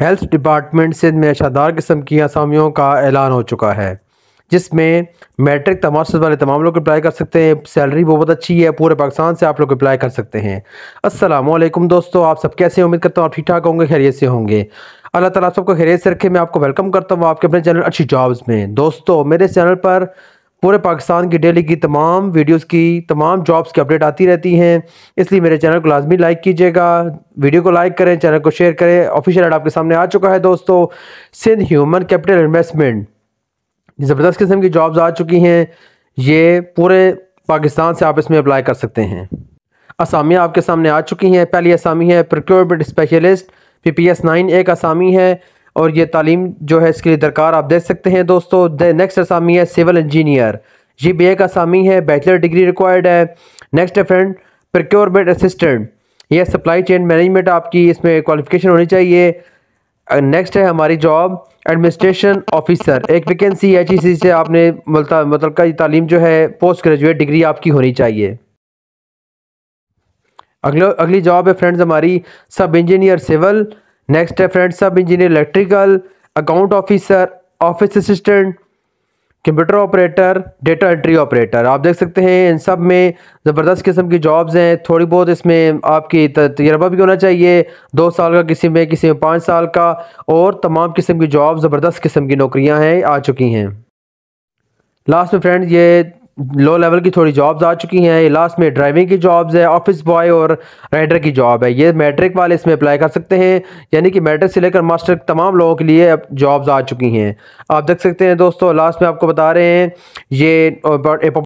health department से में शादार किस्म की आसामियों का ऐलान हो चुका है जिसमें मैट्रिक तमाशा वाले तमाम लोग अप्लाई कर सकते हैं सैलरी बहुत अच्छी है पूरे पाकिस्तान से आप लोग अप्लाई कर सकते हैं असलम दोस्तों आप सब कैसे उम्मीद करता हूँ आप ठीक ठाक होंगे खैरियत से होंगे अल्लाह ताला सबको खैरियत से रखे मैं आपको वेलकम करता हूँ आपके अपने चैनल अच्छी जॉब्स में दोस्तों मेरे चैनल पर पूरे पाकिस्तान की डेली की तमाम वीडियोस की तमाम जॉब्स की अपडेट आती रहती हैं इसलिए मेरे चैनल को लाजमी लाइक कीजिएगा वीडियो को लाइक करें चैनल को शेयर करें ऑफिशियल एड आपके सामने आ चुका है दोस्तों सिंध ह्यूमन कैपिटल इन्वेस्टमेंट ज़बरदस्त किस्म की जॉब्स आ चुकी हैं ये पूरे पाकिस्तान से आप इसमें अप्लाई कर सकते हैं असामियाँ आपके सामने आ चुकी हैं पहली असामी है procurement specialist P P S nine एक असामी है और ये तालीम जो है इसके लिए दरकार आप देख सकते हैं दोस्तों दे नेक्स्ट असामी है civil engineer G B A का असामी है बैचलर डिग्री रिक्वायर्ड है नेक्स्ट है फ्रेंड प्रक्योरमेंट असिस्टेंट यह सप्लाई चेन मैनेजमेंट आपकी इसमें क्वालिफिकेशन होनी चाहिए नेक्स्ट uh, है हमारी जॉब एडमिनिस्ट्रेशन ऑफिसर एक वैकेंसी एच ई सी से आपने मतलब तालीम जो है पोस्ट ग्रेजुएट डिग्री आपकी होनी चाहिए अगले अगली जॉब है फ्रेंड्स हमारी सब इंजीनियर सिविल नेक्स्ट है फ्रेंड सब engineer electrical account officer office assistant computer operator data entry operator आप देख सकते हैं इन सब में ज़बरदस्त किस्म की जॉब्स हैं थोड़ी बहुत इसमें आपकी तजर्बा भी होना चाहिए दो साल का किसी में किसी में पाँच साल का और तमाम किस्म की जॉब ज़बरदस्त किस्म की नौकरियां हैं आ चुकी हैं लास्ट में फ्रेंड ये लो लेवल की थोड़ी जॉब्स आ चुकी हैं ये लास्ट में ड्राइविंग की जॉब्स है ऑफिस बॉय और राइडर की जॉब है ये मैट्रिक वाले इसमें अप्लाई कर सकते हैं यानी कि मैट्रिक से लेकर मास्टर तमाम लोगों के लिए अब जॉब्स आ चुकी हैं आप देख सकते हैं दोस्तों लास्ट में आपको बता रहे हैं ये